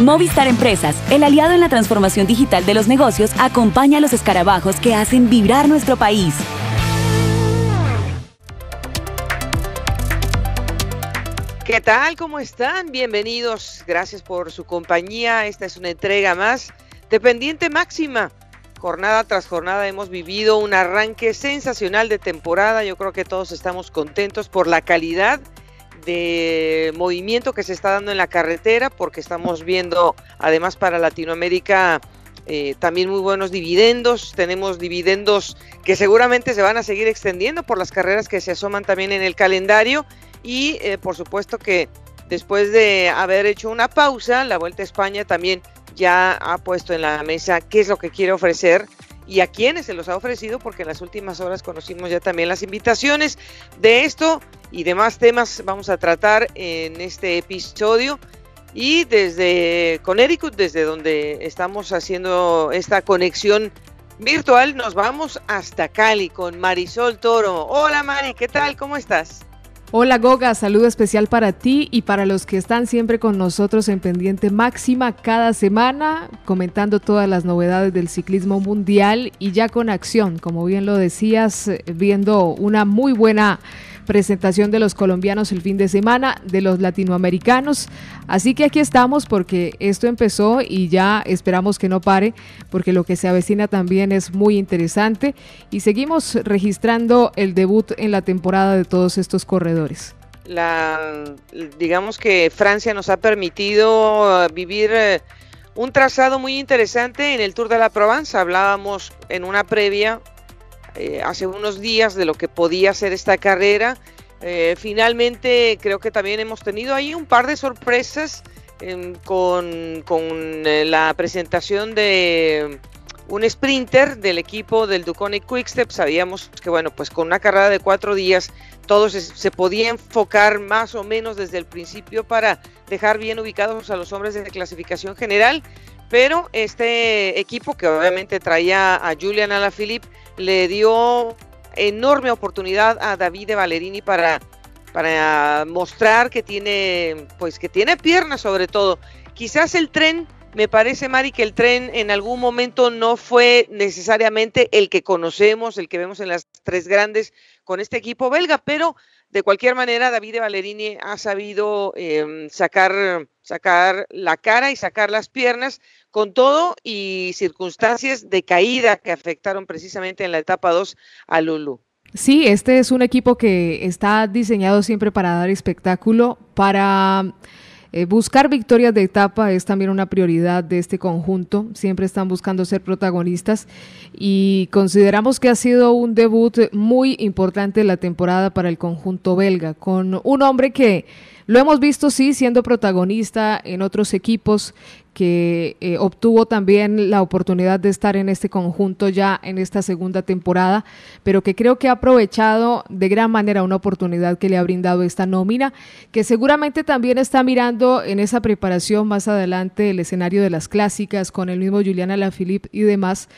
Movistar Empresas, el aliado en la transformación digital de los negocios, acompaña a los escarabajos que hacen vibrar nuestro país. ¿Qué tal? ¿Cómo están? Bienvenidos. Gracias por su compañía. Esta es una entrega más de Pendiente Máxima. Jornada tras jornada hemos vivido un arranque sensacional de temporada. Yo creo que todos estamos contentos por la calidad de movimiento que se está dando en la carretera, porque estamos viendo, además para Latinoamérica, eh, también muy buenos dividendos. Tenemos dividendos que seguramente se van a seguir extendiendo por las carreras que se asoman también en el calendario. Y eh, por supuesto que después de haber hecho una pausa, la Vuelta a España también ya ha puesto en la mesa qué es lo que quiere ofrecer y a quienes se los ha ofrecido, porque en las últimas horas conocimos ya también las invitaciones de esto y demás temas vamos a tratar en este episodio. Y desde Connecticut, desde donde estamos haciendo esta conexión virtual, nos vamos hasta Cali con Marisol Toro. Hola Mari, ¿qué tal? ¿Cómo estás? Hola Goga, saludo especial para ti y para los que están siempre con nosotros en Pendiente Máxima cada semana, comentando todas las novedades del ciclismo mundial y ya con acción, como bien lo decías, viendo una muy buena presentación de los colombianos el fin de semana, de los latinoamericanos. Así que aquí estamos porque esto empezó y ya esperamos que no pare porque lo que se avecina también es muy interesante y seguimos registrando el debut en la temporada de todos estos corredores la digamos que Francia nos ha permitido eh, vivir eh, un trazado muy interesante en el Tour de la Provenza. Hablábamos en una previa eh, hace unos días de lo que podía ser esta carrera. Eh, finalmente creo que también hemos tenido ahí un par de sorpresas em, con, eh, la presentación de un sprinter del equipo del Duconic Quickstep. Sabíamos que, bueno, pues con una carrera de cuatro días todo se, se, podía enfocar más o menos desde el principio para dejar bien ubicados a los hombres de clasificación general. Pero este equipo que obviamente traía a Julian Alaphilippe le dio enorme oportunidad a Davide Valerini para, para mostrar que tiene, pues que tiene piernas sobre todo. Quizás el tren, me parece, Mari, que el tren en algún momento no fue necesariamente el que conocemos, el que vemos en las tres grandes con este equipo belga, pero de cualquier manera, Davide Valerini ha sabido em, sacar, sacar la cara y sacar las piernas con todo y circunstancias de caída que afectaron precisamente en la etapa 2 a Lulu. Sí, este es un equipo que está diseñado siempre para dar espectáculo, para eh, buscar victorias de etapa es también una prioridad de este conjunto. Siempre están buscando ser protagonistas y consideramos que ha sido un debut muy importante la temporada para el conjunto belga, con un hombre que lo hemos visto, sí, siendo protagonista en otros equipos, que eh, obtuvo también la oportunidad de estar en este conjunto ya en esta segunda temporada, pero que creo que ha aprovechado de gran manera una oportunidad que le ha brindado esta nómina, que seguramente también está mirando en esa preparación más adelante el escenario de las clásicas con el mismo Juliana Alaphilippe y demás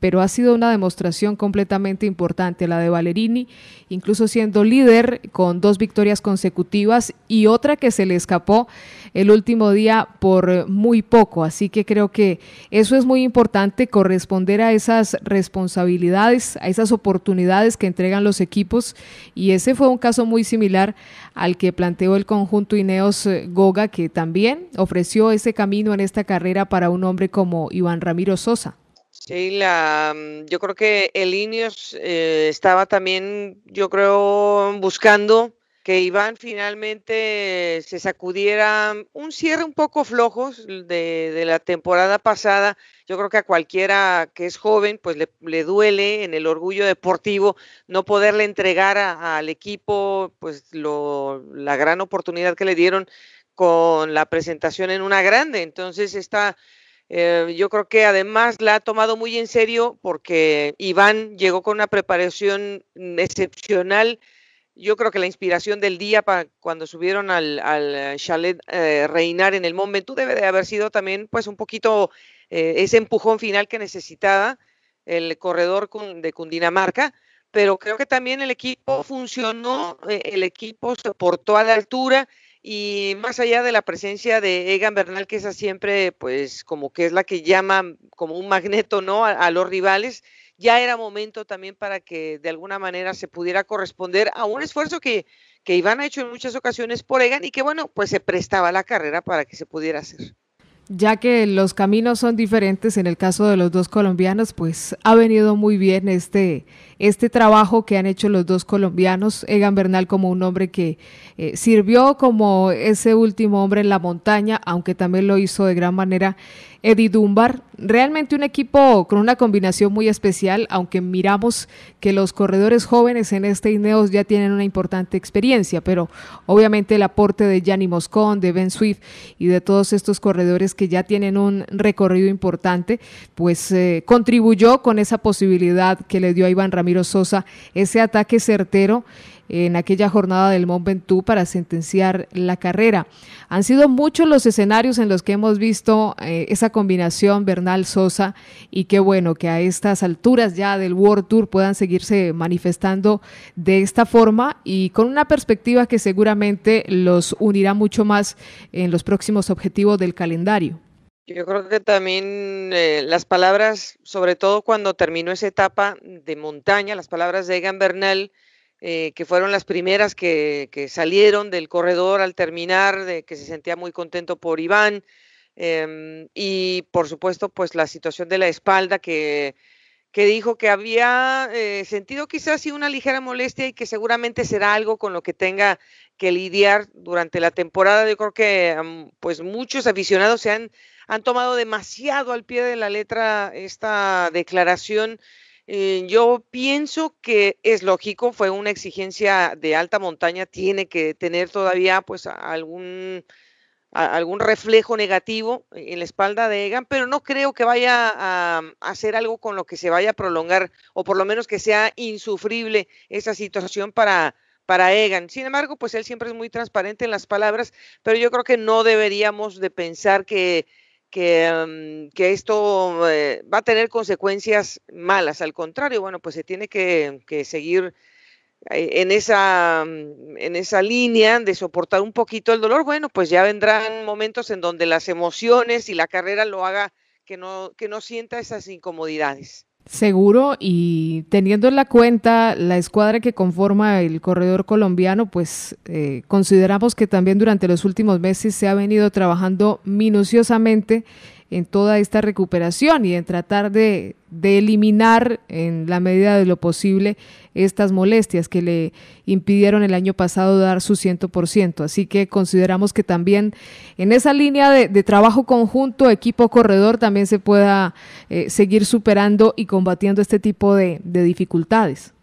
pero ha sido una demostración completamente importante la de Valerini, incluso siendo líder con dos victorias consecutivas y otra que se le escapó el último día por muy poco. Así que creo que eso es muy importante, corresponder a esas responsabilidades, a esas oportunidades que entregan los equipos. Y ese fue un caso muy similar al que planteó el conjunto Ineos eh, Goga, que también ofreció ese camino en esta carrera para un hombre como Iván Ramiro Sosa. Sí, la, yo creo que el Ineos eh, estaba también, yo creo, buscando que Iván finalmente eh, se sacudiera mm, un cierre un poco flojo de, la temporada pasada. Yo creo que a cualquiera que es joven, pues le, duele en el orgullo deportivo no poderle entregar al equipo pues la gran oportunidad que le dieron con la presentación en una grande. Entonces está... Eh, yo creo que además la ha tomado muy en serio porque Iván llegó con una preparación mm, excepcional yo creo que la inspiración del día para cuando subieron al, chalet eh, Reinar en el momento debe de haber sido también pues un poquito eh, ese empujón final que necesitaba el corredor de Cundinamarca, pero creo que también el equipo funcionó, eh, el equipo se portó a la altura, y más allá de la presencia de Egan Bernal, que esa siempre, pues, como que es la que llama como un magneto, ¿no? A, los rivales, ya era momento también para que de alguna manera se pudiera corresponder a un esfuerzo que, que Iván ha hecho en muchas ocasiones por Egan y que, bueno, pues se prestaba la carrera para que se pudiera hacer. Ya que los caminos son diferentes en el caso de los dos colombianos, pues ha venido muy bien este este trabajo que han hecho los dos colombianos, Egan Bernal como un hombre que eh, sirvió como ese último hombre en la montaña, aunque también lo hizo de gran manera Eddie Dunbar. Realmente un equipo con una combinación muy especial, aunque miramos que los corredores jóvenes en este Ineos ya tienen una importante experiencia, pero obviamente el aporte de Gianni Moscón, de Ben Swift y de todos estos corredores que ya tienen un recorrido importante, pues eh, contribuyó con esa posibilidad que le dio a Iván Ramírez Sosa ese ataque certero en aquella jornada del Mont Ventoux para sentenciar la carrera. Han sido muchos los escenarios en los que hemos visto eh, esa combinación Bernal Sosa y qué bueno que a estas alturas ya del World Tour puedan seguirse manifestando de esta forma y con una perspectiva que seguramente los unirá mucho más en los próximos objetivos del calendario. Yo creo que también eh, las palabras, sobre todo cuando terminó esa etapa de montaña, las palabras de Egan Bernal, eh, que fueron las primeras que, salieron del corredor al terminar, de que se sentía muy contento por Iván. Em, y por supuesto, pues la situación de la espalda, que, dijo que había eh, sentido quizás sí una ligera molestia y que seguramente será algo con lo que tenga que lidiar durante la temporada. Yo creo que pues muchos aficionados se han, han tomado demasiado al pie de la letra esta declaración. Eh, yo pienso que es lógico, fue una exigencia de alta montaña, tiene que tener todavía pues algún algún reflejo negativo en la espalda de Egan, pero no creo que vaya a hacer algo con lo que se vaya a prolongar o por lo menos que sea insufrible esa situación para para Egan. Sin embargo, pues él siempre es muy transparente en las palabras, pero yo creo que no deberíamos de pensar que, que, mm, esto eh, va a tener consecuencias malas. Al contrario, bueno, pues se tiene que, que seguir eh, en esa, mm, en esa línea de soportar un poquito el dolor, bueno, pues ya vendrán momentos en donde las emociones y la carrera lo haga que no, que no sienta esas incomodidades. Seguro, y teniendo en la cuenta la escuadra que conforma el corredor colombiano, pues eh, consideramos que también durante los últimos meses se ha venido trabajando minuciosamente en toda esta recuperación y en tratar de, eliminar en la medida de lo posible estas molestias que le impidieron el año pasado dar su 100%. Así que consideramos que también en esa línea de, trabajo conjunto, equipo corredor, también se pueda eh, seguir superando y combatiendo este tipo de, dificultades.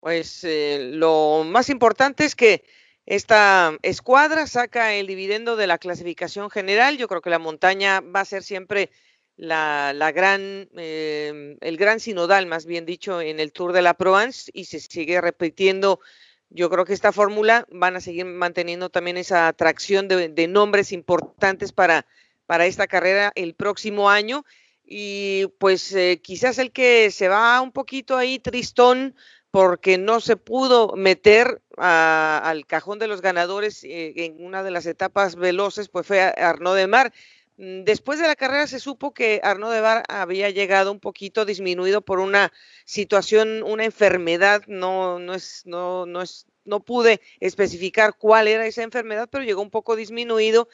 Pues eh, lo más importante es que esta escuadra saca el dividendo de la clasificación general. Yo creo que la montaña va a ser siempre la, gran, em, el gran sinodal, más bien dicho, en el Tour de la Provence y se sigue repitiendo. Yo creo que esta fórmula van a seguir manteniendo también esa atracción de, nombres importantes para, esta carrera el próximo año y pues eh, quizás el que se va un poquito ahí tristón porque no se pudo meter al cajón de los ganadores eh, en una de las etapas veloces, pues fue Arnaud de Mar. Mm, después de la carrera se supo que Arnaud de Bar había llegado un poquito disminuido por una situación, una enfermedad, no, no es, no, no es, no pude especificar cuál era esa enfermedad, pero llegó un poco disminuido.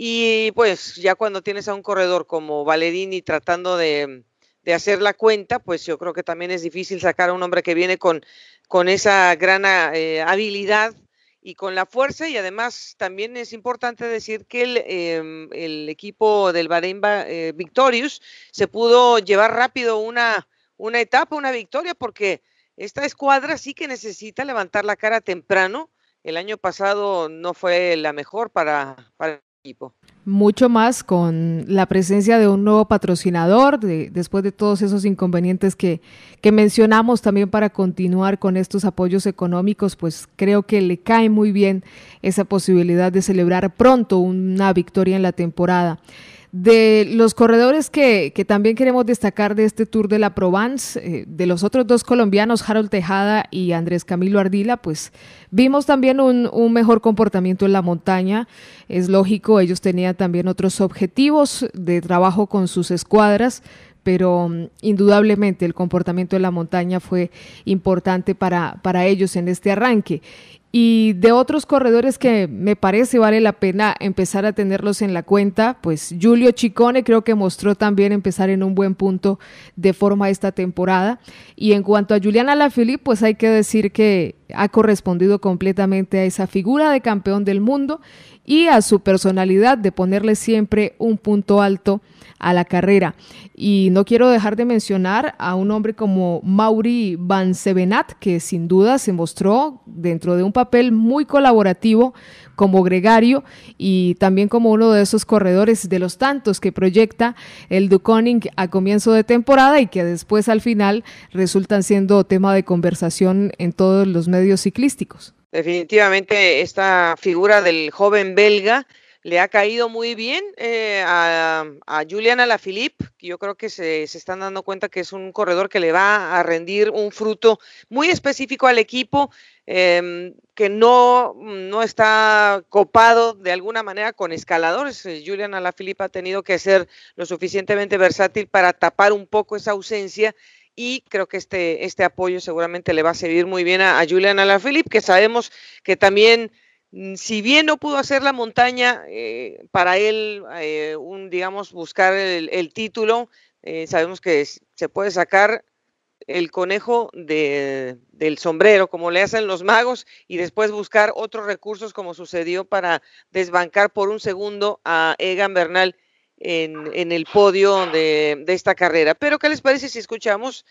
Y pues ya cuando tienes a un corredor como Valerini tratando de, de hacer la cuenta, pues yo creo que también es difícil sacar a un hombre que viene con, con esa gran eh, habilidad y con la fuerza y además también es importante decir que el, em, el equipo del Bahrein eh, Victorious se pudo llevar rápido una, una etapa, una victoria, porque esta escuadra sí que necesita levantar la cara temprano. El año pasado no fue la mejor para, para mucho más con la presencia de un nuevo patrocinador, después de todos esos inconvenientes que, que mencionamos también para continuar con estos apoyos económicos, pues creo que le cae muy bien esa posibilidad de celebrar pronto una victoria en la temporada. De los corredores que, también queremos destacar de este Tour de la Provence, eh, de los otros dos colombianos, Harold Tejada y Andrés Camilo Ardila, pues vimos también un, mejor comportamiento en la montaña. Es lógico, ellos tenían también otros objetivos de trabajo con sus escuadras, pero mm, indudablemente el comportamiento en la montaña fue importante para, para ellos en este arranque. Y de otros corredores que me parece vale la pena empezar a tenerlos en la cuenta, pues Julio Chicone creo que mostró también empezar en un buen punto de forma esta temporada. Y en cuanto a Juliana Lafilip, pues hay que decir que ha correspondido completamente a esa figura de campeón del mundo y a su personalidad de ponerle siempre un punto alto a la carrera. Y no quiero dejar de mencionar a un hombre como Mauri Van Sevenat, que sin duda se mostró dentro de un papel muy colaborativo como gregario y también como uno de esos corredores de los tantos que proyecta el Duconing a comienzo de temporada y que después al final resultan siendo tema de conversación en todos los medios ciclísticos. Definitivamente esta figura del joven belga le ha caído muy bien eh, a, a Julian Alaphilippe. Yo creo que se, están dando cuenta que es un corredor que le va a rendir un fruto muy específico al equipo, em, que no, no está copado de alguna manera con escaladores. Eh, Julian Alaphilippe ha tenido que ser lo suficientemente versátil para tapar un poco esa ausencia y creo que este, este apoyo seguramente le va a servir muy bien a, a Julian Alaphilippe, que sabemos que también Mm, si bien no pudo hacer la montaña, eh, para él, eh, un, digamos, buscar el, título, eh, sabemos que se puede sacar el conejo del sombrero, como le hacen los magos, y después buscar otros recursos, como sucedió para desbancar por un segundo a Egan Bernal en, el podio de, de esta carrera. Pero, ¿qué les parece si escuchamos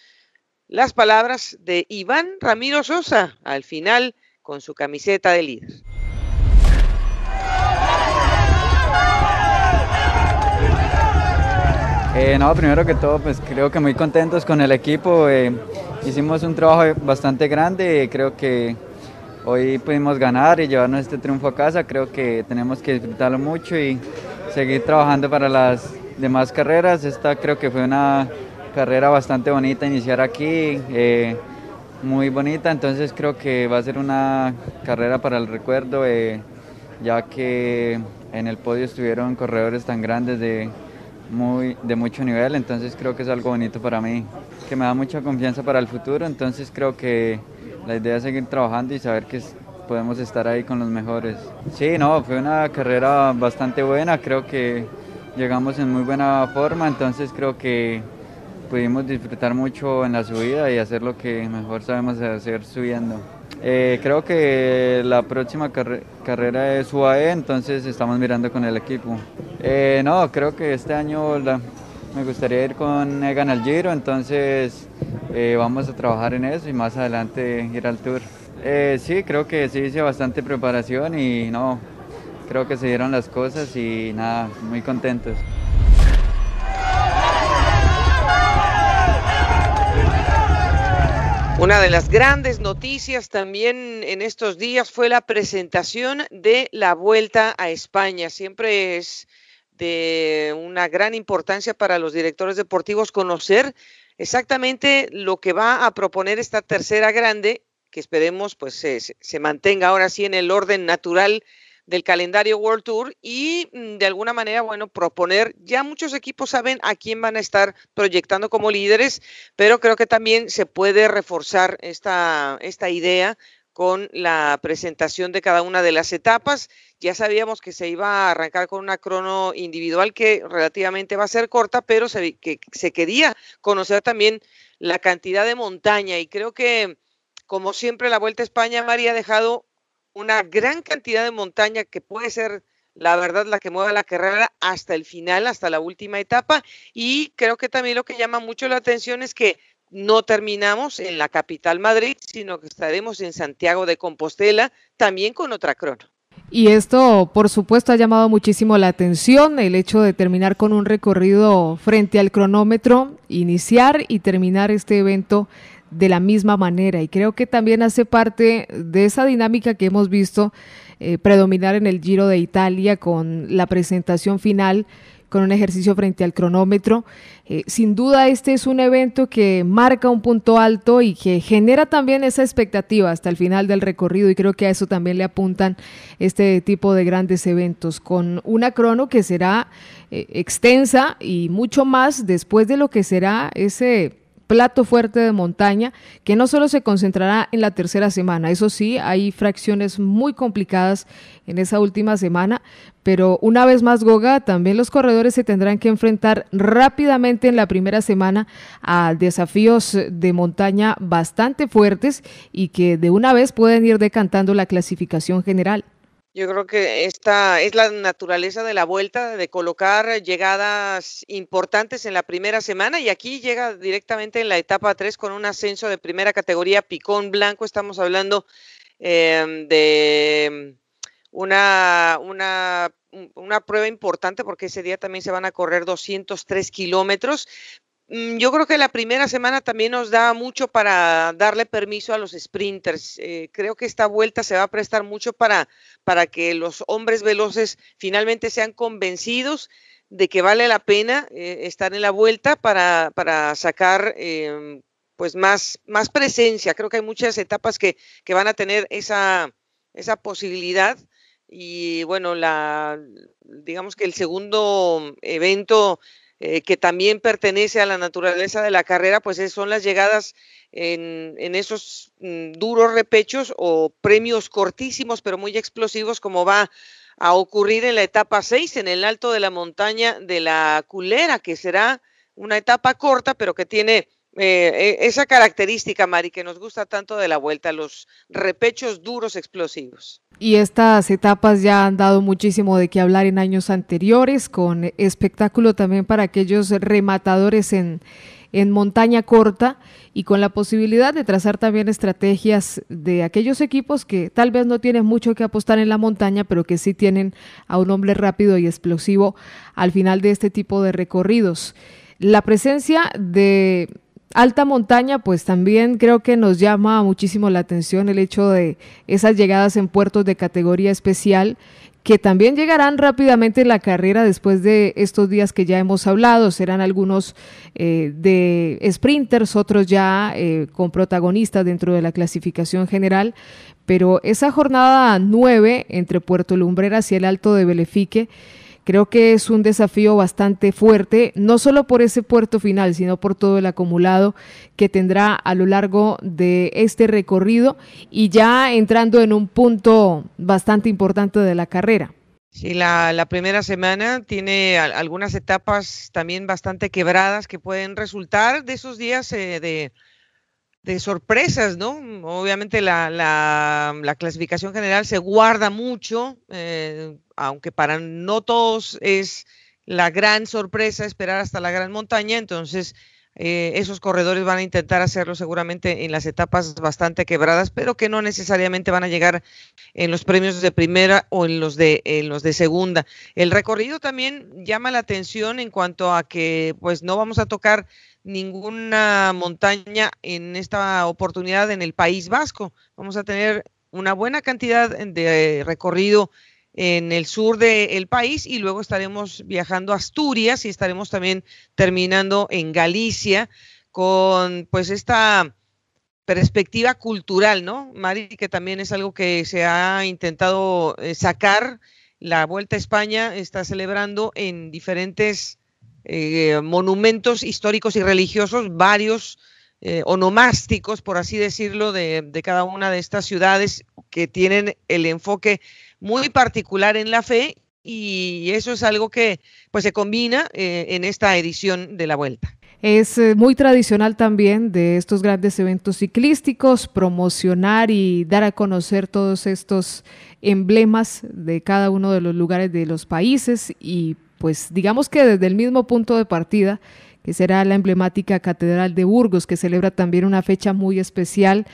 las palabras de Iván Ramiro Sosa al final con su camiseta de líder? Eh, no, primero que todo, pues creo que muy contentos con el equipo. Eh, hicimos un trabajo bastante grande. Creo que hoy pudimos ganar y llevarnos este triunfo a casa. Creo que tenemos que disfrutarlo mucho y seguir trabajando para las demás carreras. Esta creo que fue una carrera bastante bonita iniciar aquí. Eh, muy bonita, entonces creo que va a ser una carrera para el recuerdo, ya que en el podio estuvieron corredores tan grandes de muy, de mucho nivel, entonces creo que es algo bonito para mí, que me da mucha confianza para el futuro, entonces creo que la idea es seguir trabajando y saber que podemos estar ahí con los mejores. Sí, no, fue una carrera bastante buena, creo que llegamos en muy buena forma, entonces creo que pudimos disfrutar mucho en la subida y hacer lo que mejor sabemos hacer subiendo. Eh, creo que la próxima carrera es UAE, entonces estamos mirando con el equipo. Eh, no, creo que este año me gustaría ir con Egan al Giro, entonces eh, vamos a trabajar en eso y más adelante ir al Tour. sí, creo que sí hice bastante preparación y no, creo que se dieron las cosas y nada, muy contentos. Una de las grandes noticias también en estos días fue la presentación de la vuelta a España. Siempre es de una gran importancia para los directores deportivos conocer exactamente lo que va a proponer esta tercera grande, que esperemos pues se, se mantenga ahora sí en el orden natural del calendario World Tour y mm, de alguna manera, bueno, proponer, ya muchos equipos saben a quién van a estar proyectando como líderes, pero creo que también se puede reforzar esta, esta idea con la presentación de cada una de las etapas. Ya sabíamos que se iba a arrancar con una crono individual que relativamente va a ser corta, pero se, que, se quería conocer también la cantidad de montaña y creo que, como siempre, la Vuelta a España, María ha dejado una gran cantidad de montaña que puede ser la verdad la que mueva la carrera hasta el final, hasta la última etapa. Y creo que también lo que llama mucho la atención es que no terminamos en la capital Madrid, sino que estaremos en Santiago de Compostela también con otra crono. Y esto, por supuesto, ha llamado muchísimo la atención, el hecho de terminar con un recorrido frente al cronómetro, iniciar y terminar este evento de la misma manera. Y creo que también hace parte de esa dinámica que hemos visto eh, predominar en el Giro de Italia con la presentación final con un ejercicio frente al cronómetro. Eh, sin duda este es un evento que marca un punto alto y que genera también esa expectativa hasta el final del recorrido y creo que a eso también le apuntan este tipo de grandes eventos con una crono que será eh, extensa y mucho más después de lo que será ese plato fuerte de montaña que no solo se concentrará en la tercera semana, eso sí, hay fracciones muy complicadas en esa última semana, pero una vez más Goga, también los corredores se tendrán que enfrentar rápidamente en la primera semana a desafíos de montaña bastante fuertes y que de una vez pueden ir decantando la clasificación general. Yo creo que esta es la naturaleza de la vuelta, de colocar llegadas importantes en la primera semana y aquí llega directamente en la etapa 3 con un ascenso de primera categoría, picón blanco, estamos hablando em, de mm, una, una mm, una prueba importante porque ese día también se van a correr 203 kilómetros, Mm, yo creo que la primera semana también nos da mucho para darle permiso a los sprinters. Eh, creo que esta vuelta se va a prestar mucho para, para que los hombres veloces finalmente sean convencidos de que vale la pena eh, estar en la vuelta para, sacar em, pues más, más presencia. Creo que hay muchas etapas que, que van a tener esa, esa posibilidad y bueno, la digamos que el segundo evento eh, que también pertenece a la naturaleza de la carrera, pues son las llegadas en, esos mm, duros repechos o premios cortísimos pero muy explosivos como va a ocurrir en la etapa 6 en el alto de la montaña de la culera, que será una etapa corta pero que tiene eh, e, esa característica, Mari, que nos gusta tanto de la vuelta, los repechos duros explosivos. Y estas etapas ya han dado muchísimo de qué hablar en años anteriores, con espectáculo también para aquellos rematadores en, en montaña corta y con la posibilidad de trazar también estrategias de aquellos equipos que tal vez no tienen mucho que apostar en la montaña, pero que sí tienen a un hombre rápido y explosivo al final de este tipo de recorridos. La presencia de alta montaña, pues también creo que nos llama muchísimo la atención el hecho de esas llegadas en puertos de categoría especial que también llegarán rápidamente en la carrera después de estos días que ya hemos hablado. Serán algunos eh, de sprinters, otros ya eh, con protagonistas dentro de la clasificación general. Pero esa jornada 9 entre Puerto Lumbreras y el Alto de Belefique Creo que es un desafío bastante fuerte, no solo por ese puerto final, sino por todo el acumulado que tendrá a lo largo de este recorrido y ya entrando en un punto bastante importante de la carrera. Sí, la, primera semana tiene algunas etapas también bastante quebradas que pueden resultar de esos días eh, de, de sorpresas, ¿no? Obviamente la, clasificación general se guarda mucho, eh, aunque para no todos es la gran sorpresa esperar hasta la gran montaña, entonces eh, esos corredores van a intentar hacerlo seguramente en las etapas bastante quebradas, pero que no necesariamente van a llegar en los premios de primera o en los de, en los de segunda. El recorrido también llama la atención en cuanto a que pues no vamos a tocar ninguna montaña en esta oportunidad en el País Vasco. Vamos a tener una buena cantidad de recorrido en el sur del país y luego estaremos viajando a Asturias y estaremos también terminando en Galicia con pues esta perspectiva cultural, ¿no? Mari, que también es algo que se ha intentado eh, sacar. La Vuelta a España está celebrando en diferentes eh, monumentos históricos y religiosos, varios eh, onomásticos, por así decirlo, de, cada una de estas ciudades que tienen el enfoque muy particular en la fe y eso es algo que pues se combina eh, en esta edición de la vuelta. Es muy tradicional también de estos grandes eventos ciclísticos promocionar y dar a conocer todos estos emblemas de cada uno de los lugares de los países y pues digamos que desde el mismo punto de partida, que será la emblemática Catedral de Burgos, que celebra también una fecha muy especial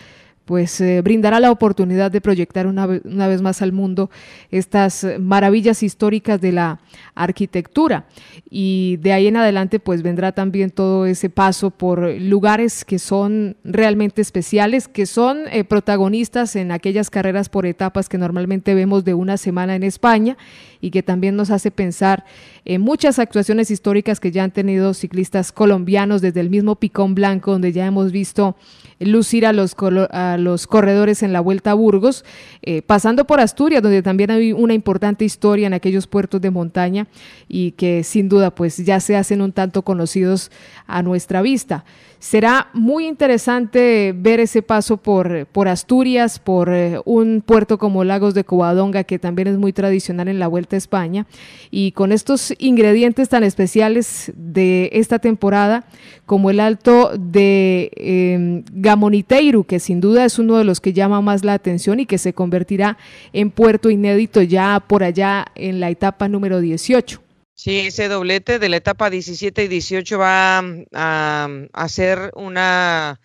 pues eh, brindará la oportunidad de proyectar una, vez más al mundo estas maravillas históricas de la arquitectura. Y de ahí en adelante pues vendrá también todo ese paso por lugares que son realmente especiales, que son eh, protagonistas en aquellas carreras por etapas que normalmente vemos de una semana en España y que también nos hace pensar en muchas actuaciones históricas que ya han tenido ciclistas colombianos desde el mismo Picón Blanco, donde ya hemos visto lucir a los, a los corredores en la Vuelta a Burgos, eh, pasando por Asturias, donde también hay una importante historia en aquellos puertos de montaña y que sin duda pues ya se hacen un tanto conocidos a nuestra vista. Será muy interesante ver ese paso por, por Asturias, por eh, un puerto como Lagos de Covadonga, que también es muy tradicional en la Vuelta a España. Y con estos ingredientes tan especiales de esta temporada, como el alto de em, Gamoniteiru, que sin duda es uno de los que llama más la atención y que se convertirá en puerto inédito ya por allá en la etapa número 18. Sí, ese doblete de la etapa 17 y 18 va mm, mm, a, ser una,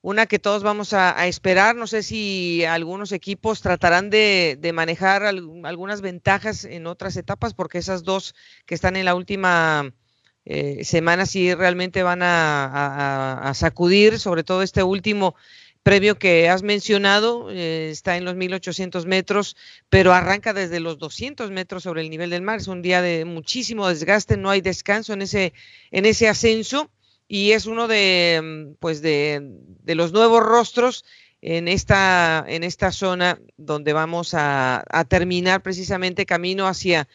una que todos vamos a, esperar. No sé si algunos equipos tratarán de, manejar algunas ventajas en otras etapas, porque esas dos que están en la última eh, semana sí realmente van a, sacudir, sobre todo este último previo que has mencionado, eh, está en los 1800 metros, pero arranca desde los 200 metros sobre el nivel del mar. Es un día de muchísimo desgaste, no hay descanso en ese, en ese ascenso y es uno de, mm, pues de, los nuevos rostros en esta, en esta zona donde vamos a, terminar precisamente camino hacia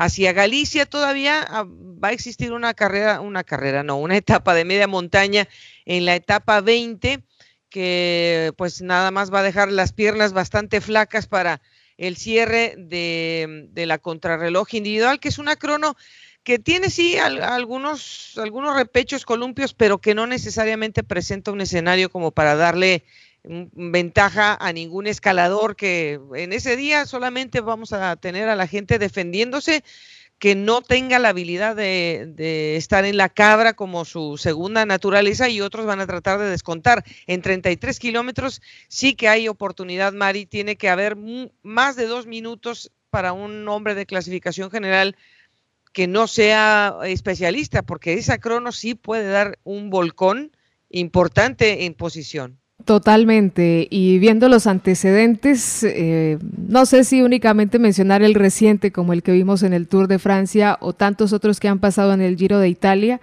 hacia Galicia todavía ah, va a existir una carrera, una carrera, no, una etapa de media montaña en la etapa 20 que pues nada más va a dejar las piernas bastante flacas para el cierre de, de la contrarreloj individual, que es una crono que tiene sí algunos, algunos repechos, columpios, pero que no necesariamente presenta un escenario como para darle ventaja a ningún escalador que en ese día solamente vamos a tener a la gente defendiéndose que no tenga la habilidad de, estar en la cabra como su segunda naturaleza y otros van a tratar de descontar. En 33 kilómetros sí que hay oportunidad, Mari, tiene que haber más de dos minutos para un hombre de clasificación general que no sea especialista, porque esa crono sí puede dar un volcón importante en posición. Totalmente. Y viendo los antecedentes, eh, no sé si únicamente mencionar el reciente como el que vimos en el Tour de Francia o tantos otros que han pasado en el Giro de Italia,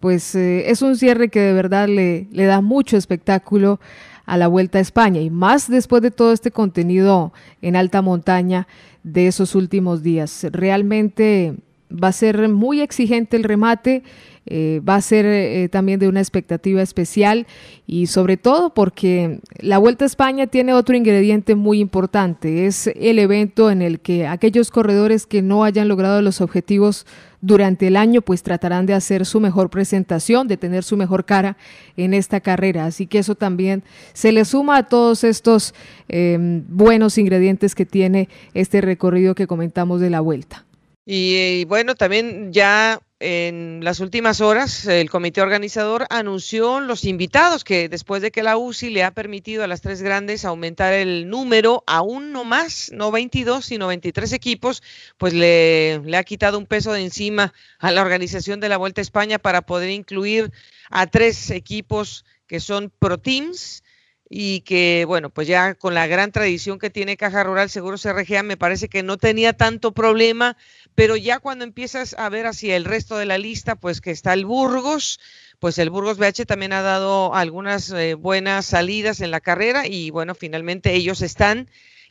pues eh, es un cierre que de verdad le da mucho espectáculo a la Vuelta a España y más después de todo este contenido en alta montaña de esos últimos días. Realmente va a ser muy exigente el remate, eh, va a ser eh, también de una expectativa especial y sobre todo porque la Vuelta a España tiene otro ingrediente muy importante, es el evento en el que aquellos corredores que no hayan logrado los objetivos durante el año pues tratarán de hacer su mejor presentación, de tener su mejor cara en esta carrera. Así que eso también se le suma a todos estos eh, buenos ingredientes que tiene este recorrido que comentamos de la vuelta. Y, bueno, también ya en las últimas horas el comité organizador anunció los invitados que después de que la UCI le ha permitido a las tres grandes aumentar el número aún no más, no 22 sino 23 equipos, pues le, le ha quitado un peso de encima a la organización de la Vuelta a España para poder incluir a tres equipos que son Pro Teams, y que, bueno, pues ya con la gran tradición que tiene Caja Rural Seguros RGA, me parece que no tenía tanto problema, pero ya cuando empiezas a ver hacia el resto de la lista, pues que está el Burgos, pues el Burgos BH también ha dado algunas eh, buenas salidas en la carrera y bueno, finalmente ellos están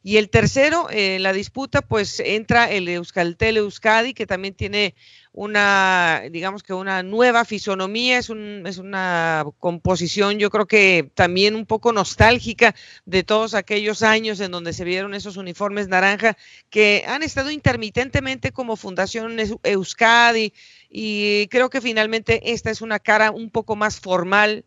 y el tercero en eh, la disputa, pues entra el Euskaltel Euskadi, que también tiene una, digamos que una nueva fisonomía, es, es una composición yo creo que también un poco nostálgica de todos aquellos años en donde se vieron esos uniformes naranja que han estado intermitentemente como Fundación Euskadi y creo que finalmente esta es una cara un poco más formal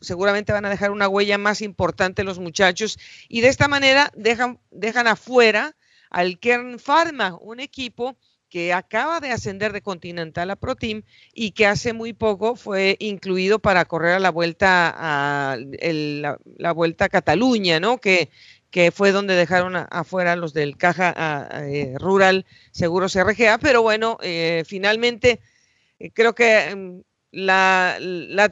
seguramente van a dejar una huella más importante los muchachos y de esta manera dejan, dejan afuera al Kern Pharma, un equipo que acaba de ascender de Continental a Pro Team y que hace muy poco fue incluido para correr a la vuelta a la, vuelta a Cataluña, ¿no? Que, que fue donde dejaron afuera los del Caja eh, Rural Seguros RGA, pero bueno, eh, finalmente eh, creo que mm, la,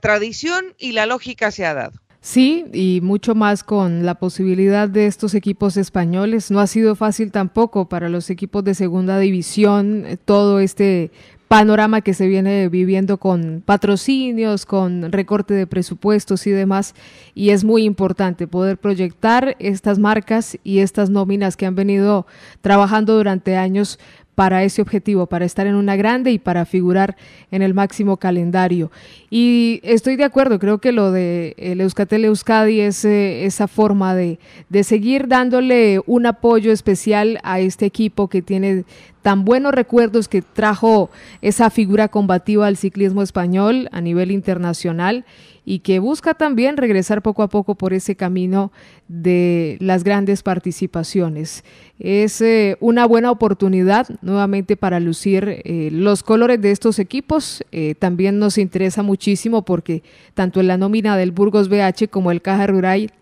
tradición y la lógica se ha dado. Sí, y mucho más con la posibilidad de estos equipos españoles. No ha sido fácil tampoco para los equipos de segunda división eh, todo este panorama que se viene viviendo con patrocinios, con recorte de presupuestos y demás. Y es muy importante poder proyectar estas marcas y estas nóminas que han venido trabajando durante años para ese objetivo, para estar en una grande y para figurar en el máximo calendario. Y estoy de acuerdo, creo que lo de el Euskatel Euskadi es eh, esa forma de, de seguir dándole un apoyo especial a este equipo que tiene tan buenos recuerdos que trajo esa figura combativa al ciclismo español a nivel internacional y que busca también regresar poco a poco por ese camino de las grandes participaciones. Es eh, una buena oportunidad nuevamente para lucir eh, los colores de estos equipos. Eh, también nos interesa muchísimo porque tanto en la nómina del Burgos BH como el Caja Rural,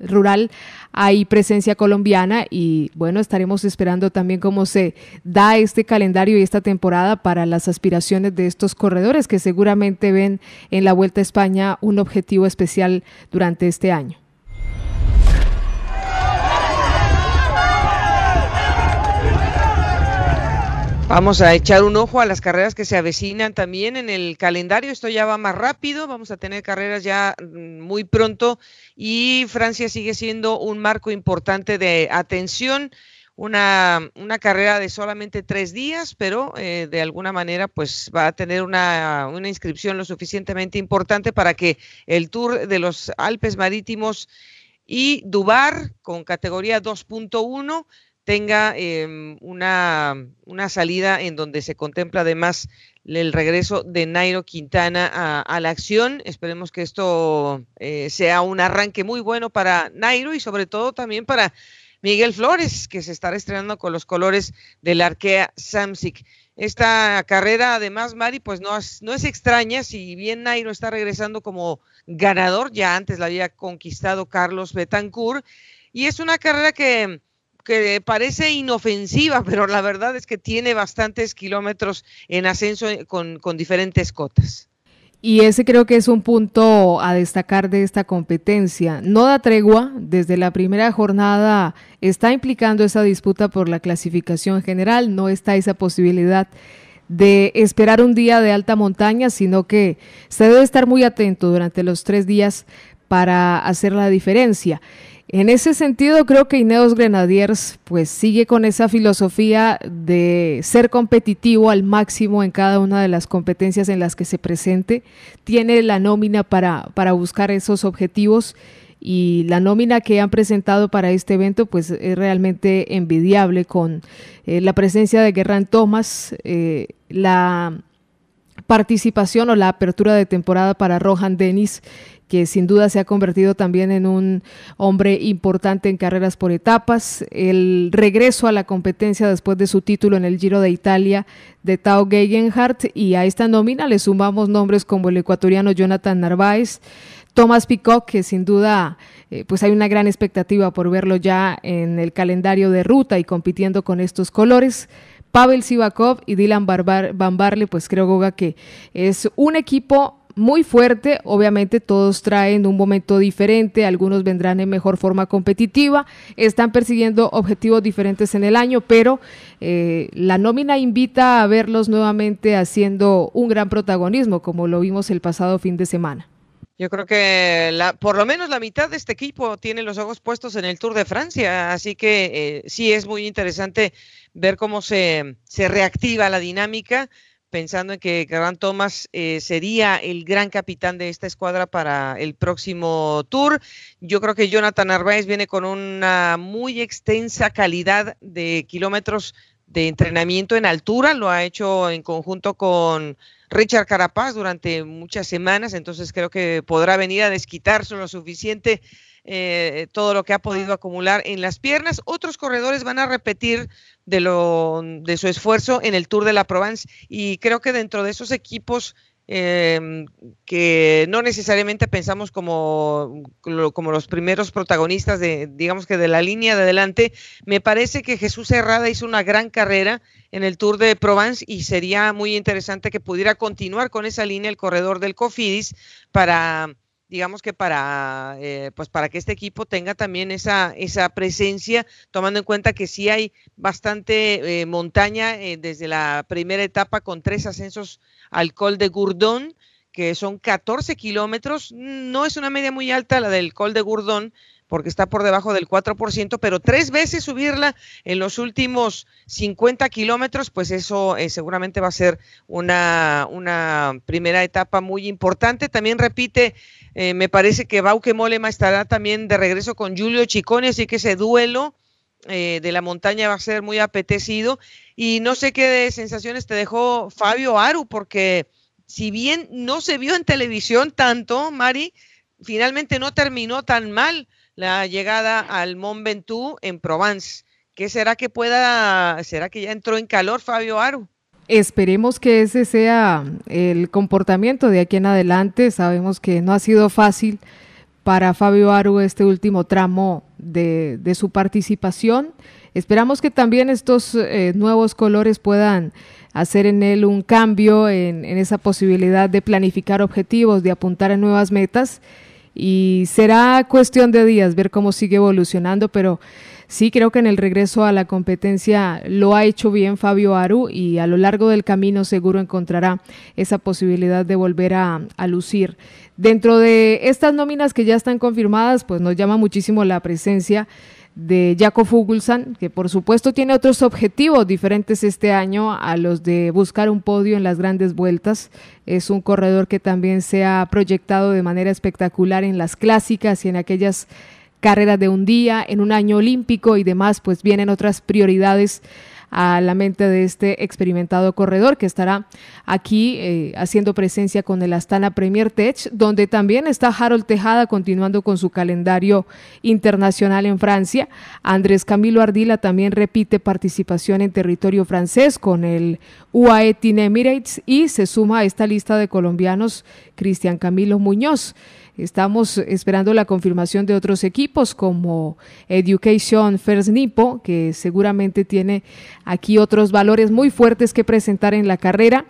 hay presencia colombiana y bueno, estaremos esperando también cómo se da este camino calendario y esta temporada para las aspiraciones de estos corredores que seguramente ven en la Vuelta a España un objetivo especial durante este año? Vamos a echar un ojo a las carreras que se avecinan también en el calendario. Esto ya va más rápido. Vamos a tener carreras ya mm, muy pronto y Francia sigue siendo un marco importante de atención una, una carrera de solamente tres días, pero eh, de alguna manera pues va a tener una, inscripción lo suficientemente importante para que el Tour de los Alpes Marítimos y Dubar con categoría 2.1 tenga em, una, una, salida en donde se contempla además el regreso de Nairo Quintana a, la acción. Esperemos que esto eh, sea un arranque muy bueno para Nairo y sobre todo también para Miguel Flores, que se estará estrenando con los colores del Arkea Samsic. Esta carrera, además, Mari, pues no es, extraña, si bien Nairo está regresando como ganador, ya antes la había conquistado Carlos Betancourt, y es una carrera que, parece inofensiva, pero la verdad es que tiene bastantes kilómetros en ascenso eh, con, con diferentes cotas. Y ese creo que es un punto a destacar de esta competencia. No da tregua, desde la primera jornada está implicando esa disputa por la clasificación general, no está esa posibilidad de esperar un día de alta montaña, sino que se debe estar muy atento durante los tres días para hacer la diferencia. En ese sentido, creo que Ineos Grenadiers pues sigue con esa filosofía de ser competitivo al máximo en cada una de las competencias en las que se presente. Tiene la nómina para, para buscar esos objetivos y la nómina que han presentado para este evento pues es realmente envidiable con eh, la presencia de Guerrán Thomas, eh, la participación o la apertura de temporada para Rohan Dennis que sin duda se ha convertido también en un hombre importante en carreras por etapas. El regreso a la competencia después de su título en el Giro de Italia de Tao Gegenhardt y a esta nómina le sumamos nombres como el ecuatoriano Jonathan Narváez, Thomas Picot, que sin duda eh, pues hay una gran expectativa por verlo ya en el calendario de ruta y compitiendo con estos colores. Pavel Sivakov y Dylan Bambarle, pues creo Goga que es un equipo muy fuerte. Obviamente todos traen un momento diferente, algunos vendrán en mejor forma competitiva, están persiguiendo objetivos diferentes en el año, pero eh, la nómina invita a verlos nuevamente haciendo un gran protagonismo, como lo vimos el pasado fin de semana. Yo creo que la, por lo menos la mitad de este equipo tiene los ojos puestos en el Tour de Francia, así que eh, sí es muy interesante ver cómo se reactiva la dinámica pensando en que Grant Thomas eh, sería el gran capitán de esta escuadra para el próximo tour. Yo creo que Jonathan Narváez viene con una muy extensa calidad de kilómetros de entrenamiento en altura, lo ha hecho en conjunto con Richard Carapaz durante muchas semanas, entonces creo que podrá venir a desquitarse lo suficiente eh, todo lo que ha podido acumular en las piernas. Otros corredores van a repetir de, lo, de su esfuerzo en el Tour de la Provence y creo que dentro de esos equipos em, que no necesariamente pensamos como, como los primeros protagonistas de, digamos que de la línea de adelante. Me parece que Jesús Herrada hizo una gran carrera en el Tour de Provence y sería muy interesante que pudiera continuar con esa línea el corredor del Cofidis para digamos que para, eh, pues para que este equipo tenga también esa, esa presencia, tomando en cuenta que sí hay bastante eh, montaña eh, desde la primera etapa con tres ascensos al Col de Gurdón, que son 14 kilómetros, no es una media muy alta la del Col de Gurdón, porque está por debajo del 4%, pero tres veces subirla en los últimos 50 kilómetros, pues eso eh, seguramente va a ser una, una, primera etapa muy importante. También repite, eh, me parece que Bauke Molema estará también de regreso con Julio Chicone, así que ese duelo eh, de la montaña va a ser muy apetecido. Y no sé qué sensaciones te dejó Fabio Aru, porque si bien no se vio en televisión tanto, Mari, finalmente no terminó tan mal la llegada al Mont Ventoux en Provence. ¿Qué será que pueda, será que ya entró en calor Fabio Aru? Esperemos que ese sea eh, el comportamiento de aquí en adelante. Sabemos que no ha sido fácil para Fabio Aru este último tramo de, su participación. Esperamos que también estos eh, nuevos colores puedan hacer en él un cambio en esa posibilidad de planificar objetivos, de apuntar a nuevas metas y será cuestión de días ver cómo sigue evolucionando, pero sí creo que en el regreso a la competencia lo ha hecho bien Fabio Aru y a lo largo del camino seguro encontrará esa posibilidad de volver a, a lucir. Dentro de estas nóminas que ya están confirmadas, pues nos llama muchísimo la presencia de Jaco Fuglsang, que por supuesto tiene otros objetivos diferentes este año a los de buscar un podio en las grandes vueltas. Es un corredor que también se ha proyectado de manera espectacular en las clásicas y en aquellas carreras de un día, en un año olímpico y demás, pues vienen otras prioridades a la mente de este experimentado corredor que estará aquí eh, haciendo presencia con el Astana Premier Tech, donde también está Harold Tejada continuando con su calendario internacional en Francia. Andrés Camilo Ardila también repite participación en territorio francés con el UAE Team Emirates y se suma a esta lista de colombianos Cristian Camilo Muñoz. Estamos esperando la confirmación de otros equipos como Education First Nipo, que seguramente tiene aquí otros valores muy fuertes que presentar en la carrera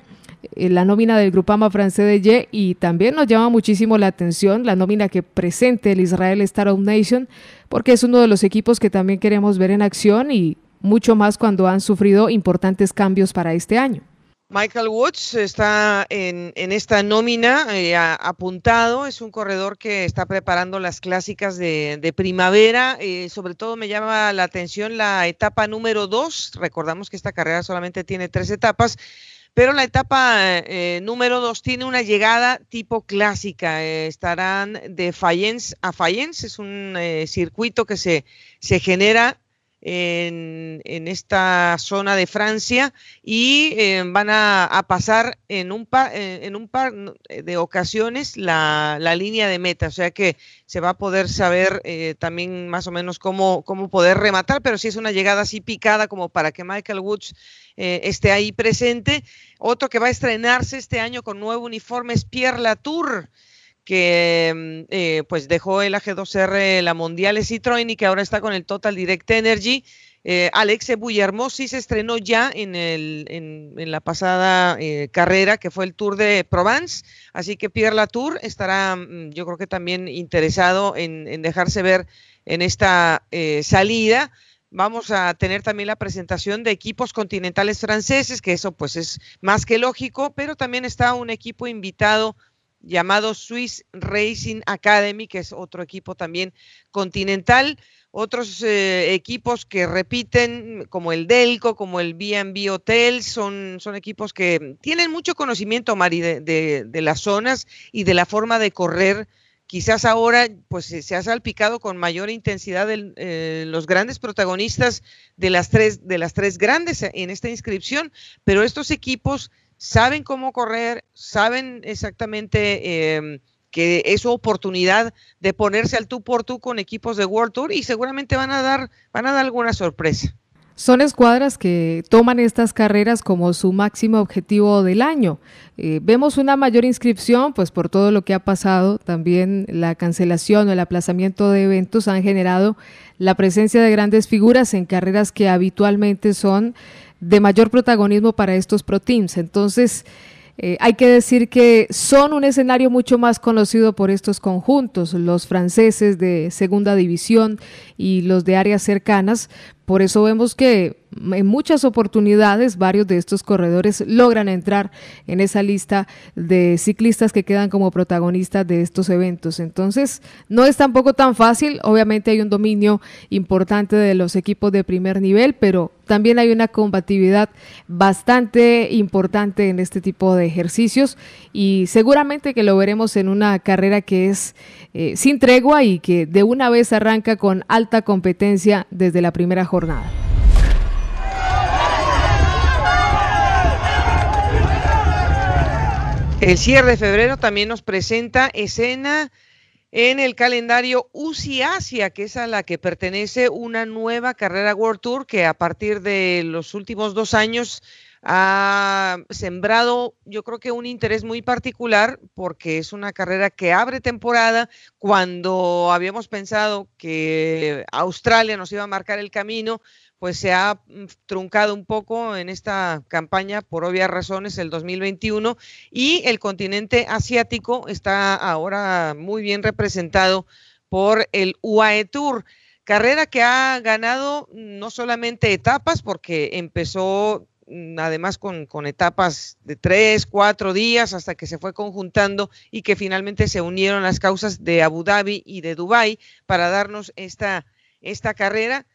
eh, la nómina del Grupama francés de Ye y también nos llama muchísimo la atención la nómina que presente el Israel Startup Nation porque es uno de los equipos que también queremos ver en acción y mucho más cuando han sufrido importantes cambios para este año. Michael Woods está en, esta nómina eh, apuntado, es un corredor que está preparando las clásicas de, primavera, eh, sobre todo me llama la atención la etapa número 2, recordamos que esta carrera solamente tiene tres etapas, pero la etapa eh, número 2 tiene una llegada tipo clásica, estarán de Fayence a Fayence, es un circuito que se, se genera en, esta zona de Francia y eh, van a, pasar en un, par, eh, de ocasiones la, línea de meta, o sea que se va a poder saber eh, también más o menos cómo, poder rematar, pero si es una llegada así picada como para que Michael Woods esté ahí presente. Otro que va a estrenarse este año con nuevo uniforme es Pierre Latour que mm, eh, pues dejó el AG2R la Mundial Citroën y que ahora está con el Total Direct Energy. Eh, Alexe Alex Bullermosi se estrenó ya en, el, en, la pasada eh, carrera que fue el Tour de Provence, así que Pierre Latour estará mm, yo creo que también interesado en, en dejarse ver en esta salida vamos a tener también la presentación de equipos continentales franceses, que eso pues es más que lógico, pero también está un equipo invitado llamado Swiss Racing Academy, que es otro equipo también continental. Otros eh, equipos que repiten, como el Delco, como el BB Hotel, son, equipos que tienen mucho conocimiento, Mari, de, las zonas y de la forma de correr. Quizás ahora pues, se ha salpicado con mayor intensidad eh, los grandes protagonistas de las, tres, de las tres grandes en esta inscripción, pero estos equipos saben cómo correr, saben exactamente em, que es su oportunidad de ponerse al tú por tú con equipos de World Tour y seguramente van a dar, van a dar alguna sorpresa. Son escuadras que toman estas carreras como su máximo objetivo del año. Eh, vemos una mayor inscripción, pues por todo lo que ha pasado, también la cancelación o el aplazamiento de eventos han generado la presencia de grandes figuras en carreras que habitualmente son de mayor protagonismo para estos Pro Teams. Entonces, eh, hay que decir que son un escenario mucho más conocido por estos conjuntos, los franceses de segunda división y los de áreas cercanas. Por eso vemos que en muchas oportunidades varios de estos corredores logran entrar en esa lista de ciclistas que quedan como protagonistas de estos eventos. Entonces, no es tampoco tan fácil. Obviamente hay un dominio importante de los equipos de primer nivel, pero también hay una combatividad bastante importante en este tipo de ejercicios y seguramente que lo veremos en una carrera que es eh, sin tregua y que de una vez arranca con alto competencia desde la primera jornada. El cierre de febrero también nos presenta escena en el calendario UCI Asia, que es a la que pertenece una nueva carrera World Tour que a partir de los últimos dos años ha sembrado yo creo que un interés muy particular porque es una carrera que abre temporada cuando habíamos pensado que Australia nos iba a marcar el camino, pues se ha mm, truncado un poco en esta campaña por obvias razones el 2021 y el continente asiático está ahora muy bien representado por el UAE Tour. Carrera que ha ganado no solamente etapas, porque empezó Mm, además con, etapas de tres, cuatro días hasta que se fue conjuntando y que finalmente se unieron las causas de Abu Dhabi y de Dubái para darnos esta, esta carrera.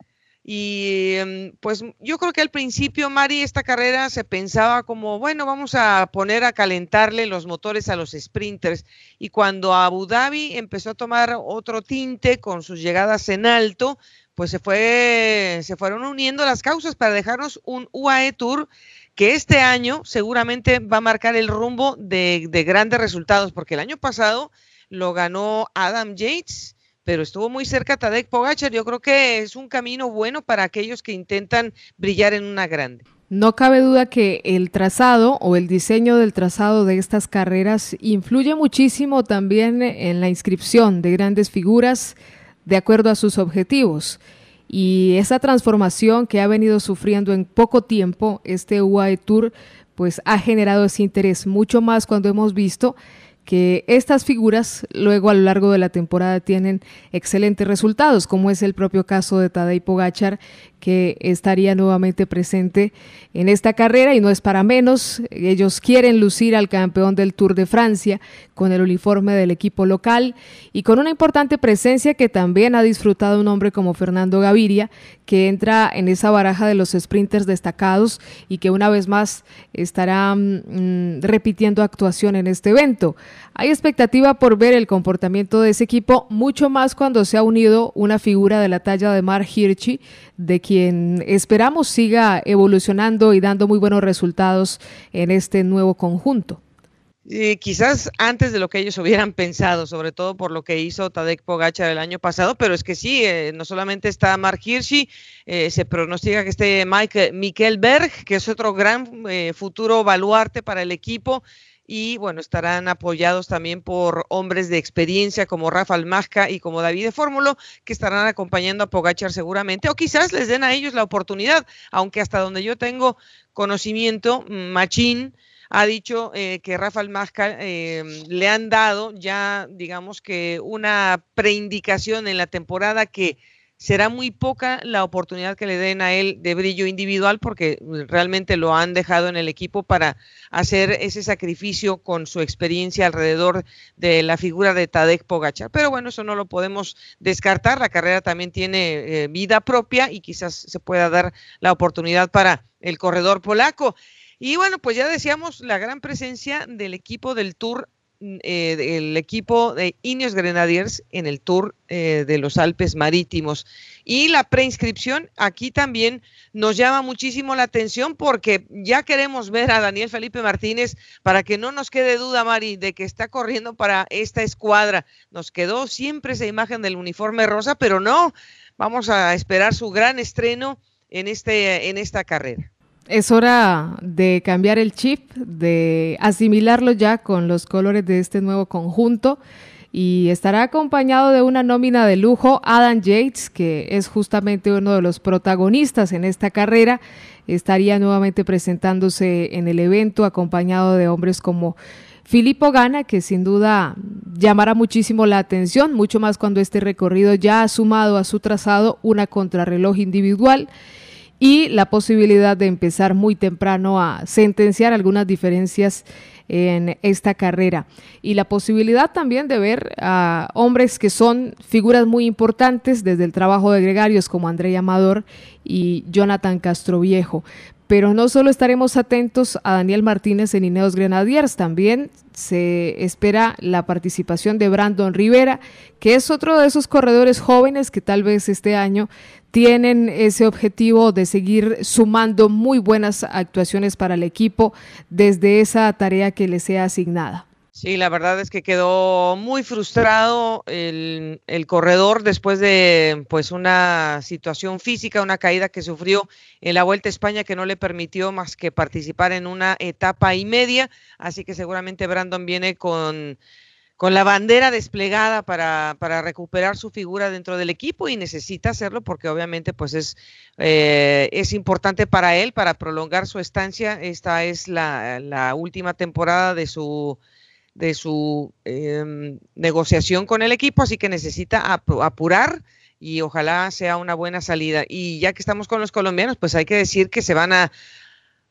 Y em, pues yo creo que al principio, Mari, esta carrera se pensaba como, bueno, vamos a poner a calentarle los motores a los sprinters. Y cuando Abu Dhabi empezó a tomar otro tinte con sus llegadas en alto, pues se, fue, se fueron uniendo las causas para dejarnos un UAE Tour que este año seguramente va a marcar el rumbo de, grandes resultados, porque el año pasado lo ganó Adam Yates, pero estuvo muy cerca Tadek Pogachar. Yo creo que es un camino bueno para aquellos que intentan brillar en una grande. No cabe duda que el trazado o el diseño del trazado de estas carreras influye muchísimo también en la inscripción de grandes figuras de acuerdo a sus objetivos. Y esa transformación que ha venido sufriendo en poco tiempo este UAE Tour, pues ha generado ese interés, mucho más cuando hemos visto que estas figuras luego a lo largo de la temporada tienen excelentes resultados, como es el propio caso de Tadej Pogachar, que estaría nuevamente presente en esta carrera y no es para menos. Ellos quieren lucir al campeón del Tour de Francia con el uniforme del equipo local y con una importante presencia que también ha disfrutado un hombre como Fernando Gaviria, que entra en esa baraja de los sprinters destacados y que una vez más estará mm, mm, repitiendo actuación en este evento. Hay expectativa por ver el comportamiento de ese equipo, mucho más cuando se ha unido una figura de la talla de Mark Hirschi, de quien esperamos siga evolucionando y dando muy buenos resultados en este nuevo conjunto. quizás antes de lo que ellos hubieran pensado, sobre todo por lo que hizo Tadek Pogacha el año pasado, pero es que sí, eh, no solamente está Mark Hirschi, eh, se pronostica que esté Mike Mikkelberg, que es otro gran eh, futuro baluarte para el equipo, y bueno, estarán apoyados también por hombres de experiencia como Rafa Almazca y como David de Fórmulo, que estarán acompañando a Pogachar seguramente, o quizás les den a ellos la oportunidad, aunque hasta donde yo tengo conocimiento, mm, Machín ha dicho eh, que Rafael Almazca eh, le han dado ya, digamos que una preindicación en la temporada que será muy poca la oportunidad que le den a él de brillo individual porque mm, realmente lo han dejado en el equipo para hacer ese sacrificio con su experiencia alrededor de la figura de Tadej Pogachar. Pero bueno, eso no lo podemos descartar. La carrera también tiene eh, vida propia y quizás se pueda dar la oportunidad para el corredor polaco. Y bueno, pues ya decíamos la gran presencia del equipo del Tour Mm, eh, el equipo de Ineos Grenadiers en el Tour eh, de los Alpes Marítimos. Y la preinscripción aquí también nos llama muchísimo la atención porque ya queremos ver a Daniel Felipe Martínez para que no nos quede duda, Mari, de que está corriendo para esta escuadra. Nos quedó siempre esa imagen del uniforme rosa, pero no, vamos a esperar su gran estreno en, este, en esta carrera. Es hora de cambiar el chip, de asimilarlo ya con los colores de este nuevo conjunto y estará acompañado de una nómina de lujo, Adam Yates, que es justamente uno de los protagonistas en esta carrera. Estaría nuevamente presentándose en el evento acompañado de hombres como Filippo Gana, que sin duda llamará muchísimo la atención, mucho más cuando este recorrido ya ha sumado a su trazado una contrarreloj individual y la posibilidad de empezar muy temprano a sentenciar algunas diferencias en esta carrera y la posibilidad también de ver a hombres que son figuras muy importantes desde el trabajo de gregarios como André Amador y Jonathan Castroviejo. Pero no solo estaremos atentos a Daniel Martínez en Ineos Grenadiers, también se espera la participación de Brandon Rivera, que es otro de esos corredores jóvenes que tal vez este año tienen ese objetivo de seguir sumando muy buenas actuaciones para el equipo desde esa tarea que les sea asignada. Sí, la verdad es que quedó muy frustrado el, corredor después de pues una situación física, una caída que sufrió en la Vuelta a España que no le permitió más que participar en una etapa y media, así que seguramente Brandon viene con con la bandera desplegada para, para, recuperar su figura dentro del equipo y necesita hacerlo porque obviamente pues es, eh, es importante para él, para prolongar su estancia. Esta es la, última temporada de su, de su em, negociación con el equipo, así que necesita apurar y ojalá sea una buena salida. Y ya que estamos con los colombianos, pues hay que decir que se van a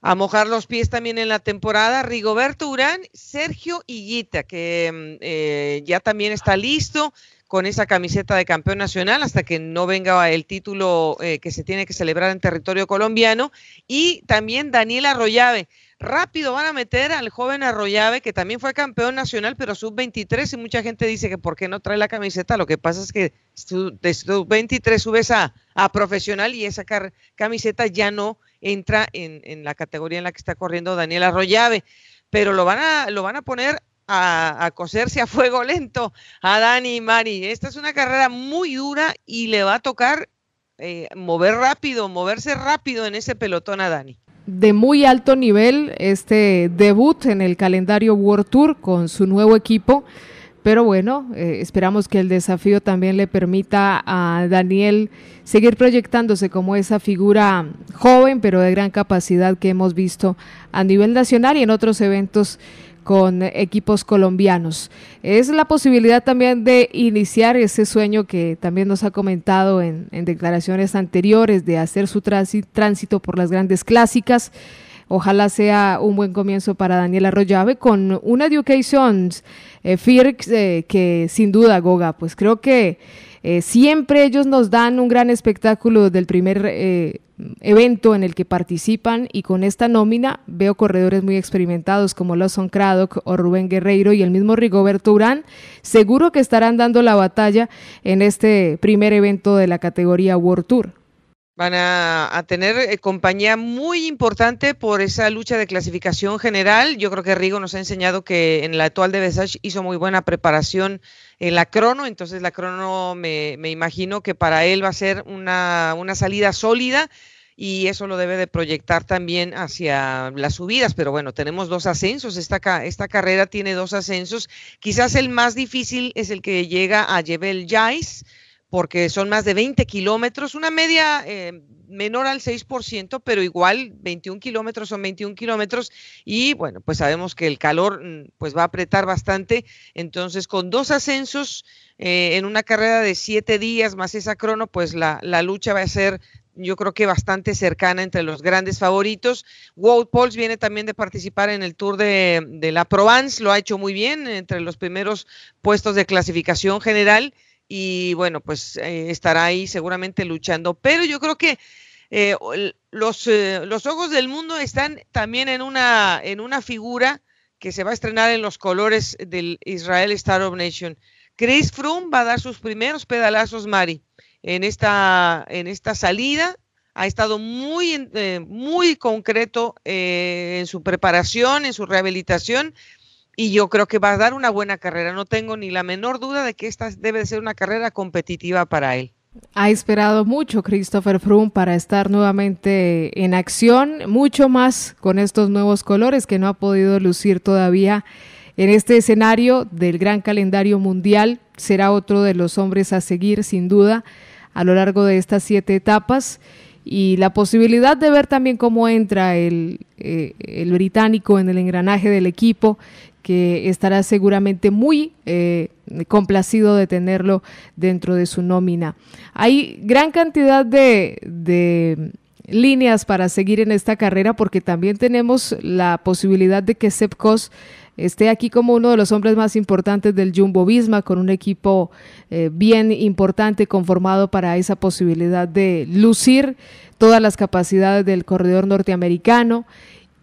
a mojar los pies también en la temporada. Rigoberto Urán, Sergio Higuita, que mm, eh, ya también está listo con esa camiseta de campeón nacional hasta que no venga el título eh, que se tiene que celebrar en territorio colombiano. Y también Daniel Arroyave. Rápido van a meter al joven Arroyave, que también fue campeón nacional, pero sub-23, y mucha gente dice que por qué no trae la camiseta. Lo que pasa es que de sub-23 subes a, a profesional y esa camiseta ya no entra en, la categoría en la que está corriendo Daniel Arroyave, pero lo van a, lo van a poner a, coserse a fuego lento a Dani y Mari. Esta es una carrera muy dura y le va a tocar eh, mover rápido, moverse rápido en ese pelotón a Dani. De muy alto nivel este debut en el calendario World Tour con su nuevo equipo. Pero bueno, eh, esperamos que el desafío también le permita a Daniel seguir proyectándose como esa figura joven, pero de gran capacidad que hemos visto a nivel nacional y en otros eventos con equipos colombianos. Es la posibilidad también de iniciar ese sueño que también nos ha comentado en declaraciones anteriores de hacer su tránsito por las grandes clásicas. Ojalá sea un buen comienzo para Daniel Arroyave con una Education Firc eh, eh, que sin duda, Goga, pues creo que eh, siempre ellos nos dan un gran espectáculo del primer evento en el que participan y con esta nómina veo corredores muy experimentados como Lawson Craddock o Rubén Guerreiro y el mismo Rigoberto Urán, seguro que estarán dando la batalla en este primer evento de la categoría World Tour van a, tener eh, compañía muy importante por esa lucha de clasificación general. Yo creo que Rigo nos ha enseñado que en la actual de Besage hizo muy buena preparación en la crono, entonces la crono me, me imagino que para él va a ser una, salida sólida y eso lo debe de proyectar también hacia las subidas, pero bueno, tenemos dos ascensos, esta, esta carrera tiene dos ascensos, quizás el más difícil es el que llega a Jebel Jais, porque son más de 20 kilómetros, una media eh, menor al 6%, pero igual 21 kilómetros son 21 kilómetros y bueno, pues sabemos que el calor mm, pues va a apretar bastante, entonces con dos ascensos eh, en una carrera de siete días más esa crono, pues la, lucha va a ser yo creo que bastante cercana entre los grandes favoritos. Wout Pauls viene también de participar en el Tour de, de la Provence, lo ha hecho muy bien entre los primeros puestos de clasificación general y bueno, pues eh, estará ahí seguramente luchando. Pero yo creo que eh, los, eh, los, ojos del mundo están también en una, en una figura que se va a estrenar en los colores del Israel Star of Nation. Chris Froome va a dar sus primeros pedalazos, Mari, en esta, en esta salida. Ha estado muy, muy concreto en su preparación, en su rehabilitación y yo creo que va a dar una buena carrera. No tengo ni la menor duda de que esta debe ser una carrera competitiva para él. Ha esperado mucho Christopher Froome para estar nuevamente en acción, mucho más con estos nuevos colores que no ha podido lucir todavía en este escenario del gran calendario mundial. Será otro de los hombres a seguir, sin duda, a lo largo de estas siete etapas y la posibilidad de ver también cómo entra el, eh, el, británico en el engranaje del equipo que estará seguramente muy eh, complacido de tenerlo dentro de su nómina. Hay gran cantidad de, líneas para seguir en esta carrera porque también tenemos la posibilidad de que Sepcos esté aquí como uno de los hombres más importantes del Jumbo Visma, con un equipo eh, bien importante conformado para esa posibilidad de lucir todas las capacidades del corredor norteamericano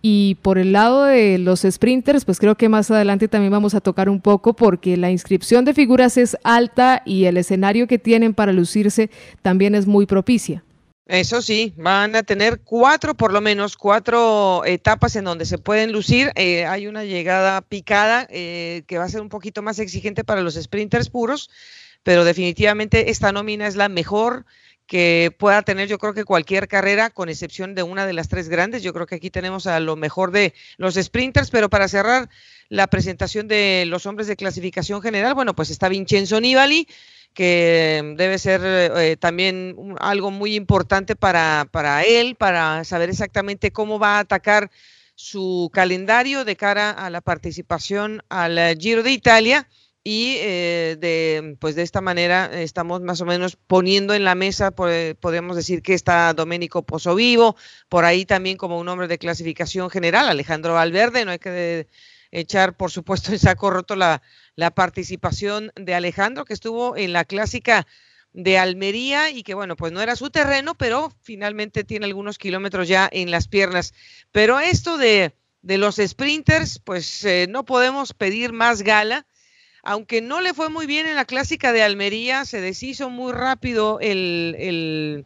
y por el lado de los sprinters, pues creo que más adelante también vamos a tocar un poco porque la inscripción de figuras es alta y el escenario que tienen para lucirse también es muy propicia. Eso sí, van a tener cuatro, por lo menos cuatro etapas en donde se pueden lucir. Eh, hay una llegada picada eh, que va a ser un poquito más exigente para los sprinters puros, pero definitivamente esta nómina es la mejor que pueda tener yo creo que cualquier carrera, con excepción de una de las tres grandes. Yo creo que aquí tenemos a lo mejor de los sprinters, pero para cerrar la presentación de los hombres de clasificación general, bueno, pues está Vincenzo Nibali, que debe ser eh, también algo muy importante para, para él, para saber exactamente cómo va a atacar su calendario de cara a la participación al eh, Giro de Italia y eh, de, pues de esta manera estamos más o menos poniendo en la mesa, pues, podríamos decir que está Domenico Vivo, por ahí también como un hombre de clasificación general, Alejandro Valverde, no hay que echar por supuesto en saco roto la, la participación de Alejandro que estuvo en la clásica de Almería y que bueno, pues no era su terreno, pero finalmente tiene algunos kilómetros ya en las piernas. Pero esto de, de los sprinters, pues eh, no podemos pedir más gala aunque no le fue muy bien en la clásica de Almería, se deshizo muy rápido el,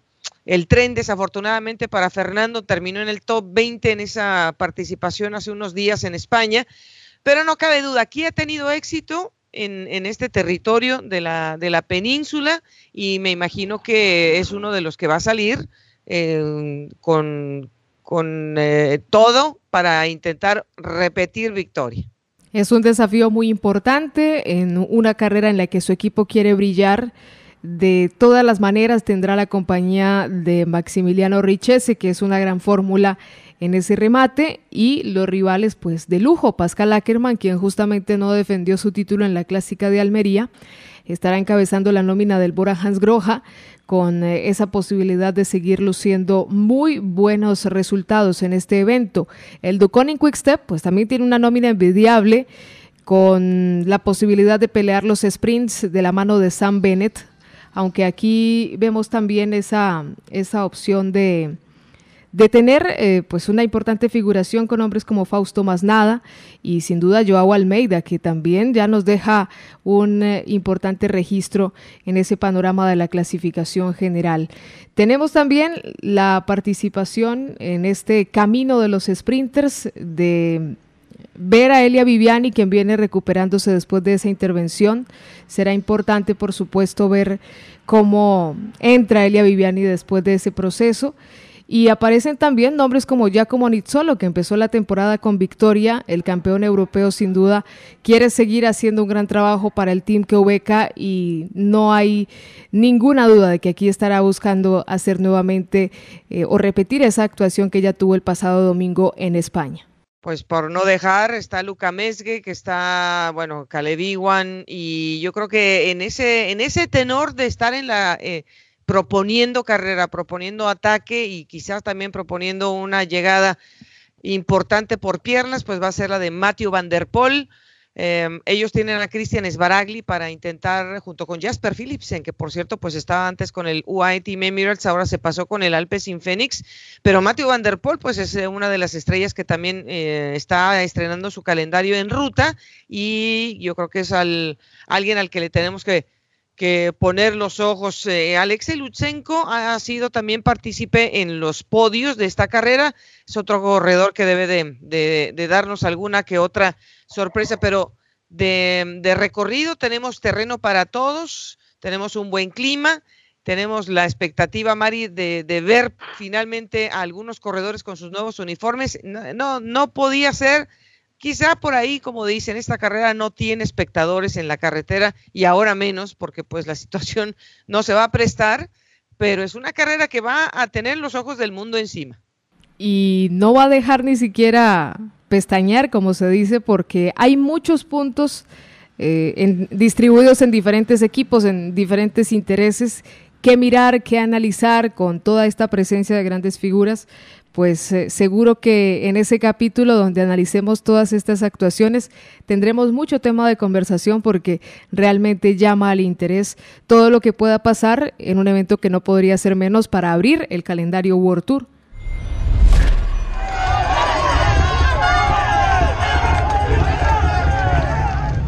tren, desafortunadamente para Fernando, terminó en el top 20 en esa participación hace unos días en España, pero no cabe duda, aquí ha tenido éxito. En, este territorio de la, de la península y me imagino que es uno de los que va a salir eh, con, eh, todo para intentar repetir victoria. Es un desafío muy importante en una carrera en la que su equipo quiere brillar. De todas las maneras tendrá la compañía de Maximiliano Richese, que es una gran fórmula en ese remate, y los rivales pues de lujo, Pascal Ackerman, quien justamente no defendió su título en la clásica de Almería, estará encabezando la nómina del Bora Hans Groja con eh, esa posibilidad de seguir luciendo muy buenos resultados en este evento. El quick Quickstep pues también tiene una nómina envidiable con la posibilidad de pelear los sprints de la mano de Sam Bennett, aunque aquí vemos también esa, esa opción de de tener eh, pues una importante figuración con hombres como Fausto Masnada y sin duda Joao Almeida, que también ya nos deja un eh, importante registro en ese panorama de la clasificación general. Tenemos también la participación en este camino de los sprinters de ver a Elia Viviani, quien viene recuperándose después de esa intervención. Será importante, por supuesto, ver cómo entra Elia Viviani después de ese proceso. Y aparecen también nombres como Giacomo Nizzolo, que empezó la temporada con victoria. El campeón europeo, sin duda, quiere seguir haciendo un gran trabajo para el team que ubeca y no hay ninguna duda de que aquí estará buscando hacer nuevamente eh, o repetir esa actuación que ya tuvo el pasado domingo en España. Pues por no dejar, está Luca Mesgue, que está, bueno, Caleb y yo creo que en ese, en ese tenor de estar en la. Eh, proponiendo carrera, proponiendo ataque y quizás también proponiendo una llegada importante por piernas, pues va a ser la de Matthew Van Der Poel. Em, ellos tienen a Cristian Esbaragli para intentar, junto con Jasper Philipsen, que por cierto, pues estaba antes con el UAE Team ahora se pasó con el sin Fénix, pero Matthew Van Der Poel, pues es eh, una de las estrellas que también eh, está estrenando su calendario en ruta y yo creo que es al, alguien al que le tenemos que que poner los ojos. Eh, Lutsenko ha sido también partícipe en los podios de esta carrera. Es otro corredor que debe de, darnos alguna que otra sorpresa, pero de, recorrido tenemos terreno para todos, tenemos un buen clima, tenemos la expectativa, Mari, de, ver finalmente a algunos corredores con sus nuevos uniformes. no, no podía ser Quizá por ahí, como dicen, esta carrera no tiene espectadores en la carretera y ahora menos porque pues la situación no se va a prestar, pero es una carrera que va a tener los ojos del mundo encima. Y no va a dejar ni siquiera pestañear, como se dice, porque hay muchos puntos eh, distribuidos en diferentes equipos, en diferentes intereses, que mirar, que analizar con toda esta presencia de grandes figuras pues eh, seguro que en ese capítulo donde analicemos todas estas actuaciones tendremos mucho tema de conversación porque realmente llama al interés todo lo que pueda pasar en un evento que no podría ser menos para abrir el calendario World Tour.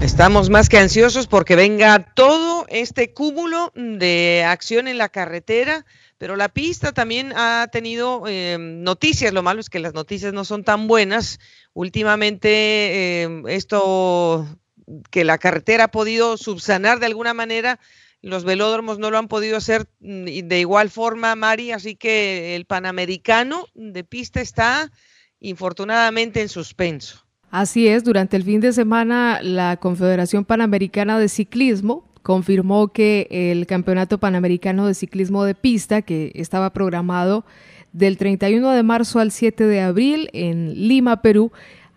Estamos más que ansiosos porque venga todo este cúmulo de acción en la carretera, pero la pista también ha tenido eh, noticias. Lo malo es que las noticias no son tan buenas. Últimamente eh, esto que la carretera ha podido subsanar de alguna manera, los velódromos no lo han podido hacer mm, de igual forma, Mari, así que el Panamericano de pista está infortunadamente en suspenso. Así es, durante el fin de semana la Confederación Panamericana de Ciclismo confirmó que el Campeonato Panamericano de Ciclismo de Pista, que estaba programado del 31 de marzo al 7 de abril en Lima, Perú,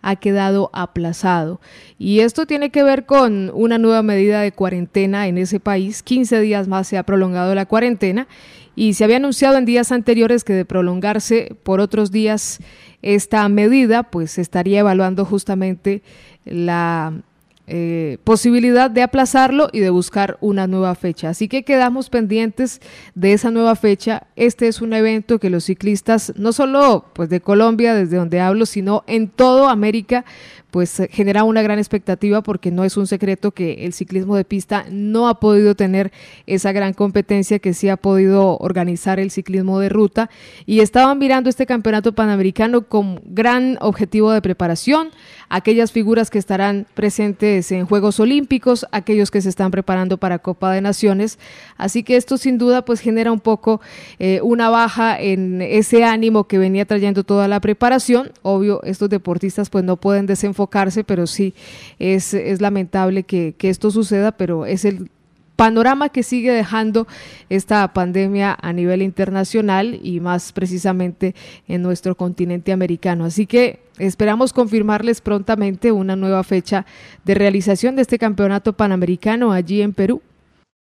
ha quedado aplazado. Y esto tiene que ver con una nueva medida de cuarentena en ese país. 15 días más se ha prolongado la cuarentena y se había anunciado en días anteriores que de prolongarse por otros días esta medida, pues se estaría evaluando justamente la eh, posibilidad de aplazarlo y de buscar una nueva fecha. Así que quedamos pendientes de esa nueva fecha. Este es un evento que los ciclistas, no solo pues, de Colombia, desde donde hablo, sino en toda América, pues eh, genera una gran expectativa porque no es un secreto que el ciclismo de pista no ha podido tener esa gran competencia que sí ha podido organizar el ciclismo de ruta y estaban mirando este campeonato panamericano con gran objetivo de preparación, aquellas figuras que estarán presentes en Juegos Olímpicos, aquellos que se están preparando para Copa de Naciones, así que esto sin duda pues genera un poco eh, una baja en ese ánimo que venía trayendo toda la preparación, obvio estos deportistas pues no pueden desenfocar enfocarse, pero sí, es, lamentable que esto suceda, pero es el panorama que sigue dejando esta pandemia a nivel internacional y más precisamente en nuestro continente americano. Así que esperamos confirmarles prontamente una nueva fecha de realización de este campeonato panamericano allí en Perú.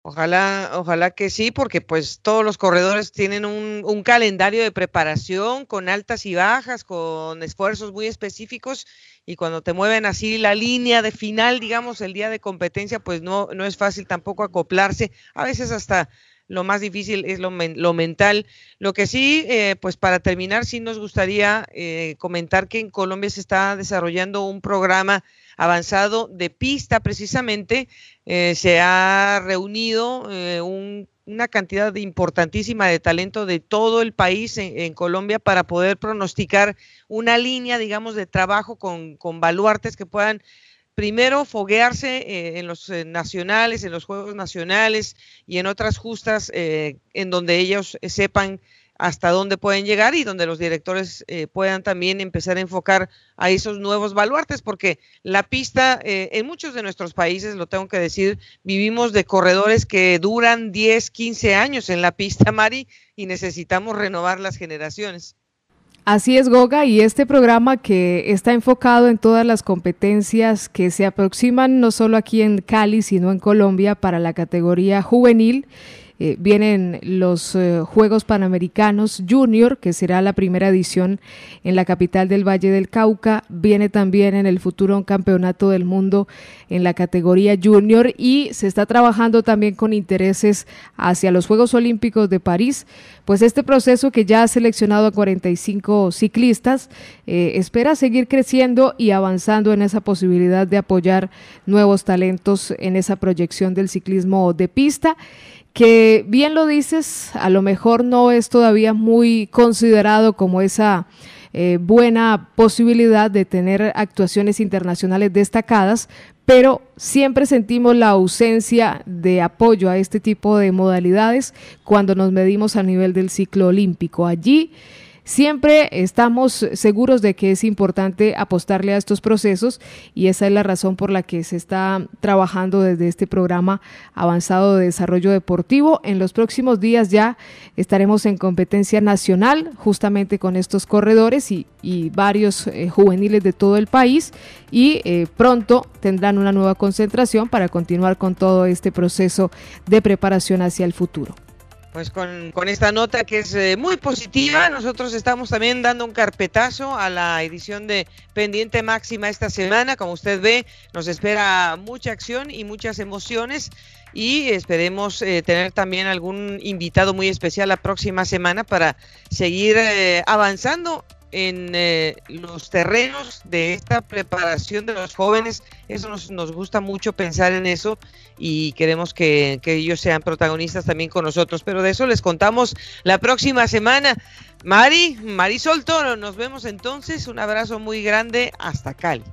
Ojalá, ojalá que sí, porque pues todos los corredores tienen un, calendario de preparación con altas y bajas, con esfuerzos muy específicos y cuando te mueven así la línea de final, digamos, el día de competencia, pues no, no es fácil tampoco acoplarse, a veces hasta lo más difícil es lo, mental. Lo que sí, eh, pues para terminar, sí nos gustaría eh, comentar que en Colombia se está desarrollando un programa avanzado de pista precisamente. Eh, se ha reunido una cantidad importantísima de talento de todo el país en, Colombia para poder pronosticar una línea, digamos, de trabajo con, con baluartes que puedan primero foguearse eh, en los eh, nacionales, en los Juegos Nacionales y en otras justas eh, en donde ellos sepan hasta dónde pueden llegar y donde los directores puedan también empezar a enfocar a esos nuevos baluartes, porque la pista en muchos de nuestros países, lo tengo que decir, vivimos de corredores que duran 10, 15 años en la pista, Mari, y necesitamos renovar las generaciones. Así es, Goga, y este programa que está enfocado en todas las competencias que se aproximan no solo aquí en Cali, sino en Colombia para la categoría juvenil eh, vienen los eh, Juegos Panamericanos Junior, que será la primera edición en la capital del Valle del Cauca. Viene también en el futuro un campeonato del mundo en la categoría Junior y se está trabajando también con intereses hacia los Juegos Olímpicos de París. Pues este proceso que ya ha seleccionado a 45 ciclistas eh, espera seguir creciendo y avanzando en esa posibilidad de apoyar nuevos talentos en esa proyección del ciclismo de pista que bien lo dices, a lo mejor no es todavía muy considerado como esa eh, buena posibilidad de tener actuaciones internacionales destacadas, pero siempre sentimos la ausencia de apoyo a este tipo de modalidades cuando nos medimos a nivel del ciclo olímpico. Allí Siempre estamos seguros de que es importante apostarle a estos procesos y esa es la razón por la que se está trabajando desde este programa avanzado de desarrollo deportivo. En los próximos días ya estaremos en competencia nacional justamente con estos corredores y, varios eh, juveniles de todo el país y eh, pronto tendrán una nueva concentración para continuar con todo este proceso de preparación hacia el futuro pues con, con, esta nota que es eh, muy positiva, nosotros estamos también dando un carpetazo a la edición de Pendiente Máxima esta semana. Como usted ve, nos espera mucha acción y muchas emociones y esperemos eh, tener también algún invitado muy especial la próxima semana para seguir eh, avanzando en eh, los terrenos de esta preparación de los jóvenes. Eso nos, nos gusta mucho pensar en eso y queremos que, que, ellos sean protagonistas también con nosotros. Pero de eso les contamos la próxima semana. Mari, Mari Toro, nos vemos entonces. Un abrazo muy grande. Hasta Cali.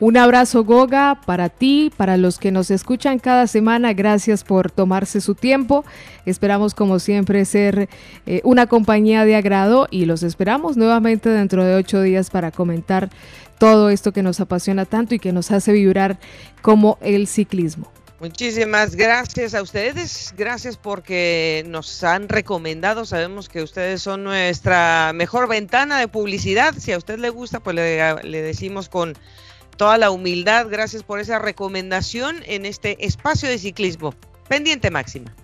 Un abrazo Goga para ti, para los que nos escuchan cada semana. Gracias por tomarse su tiempo. Esperamos como siempre ser eh, una compañía de agrado y los esperamos nuevamente dentro de ocho días para comentar todo esto que nos apasiona tanto y que nos hace vibrar como el ciclismo. Muchísimas gracias a ustedes, gracias porque nos han recomendado, sabemos que ustedes son nuestra mejor ventana de publicidad, si a usted le gusta pues le decimos con toda la humildad. Gracias por esa recomendación en este espacio de ciclismo. Pendiente máxima.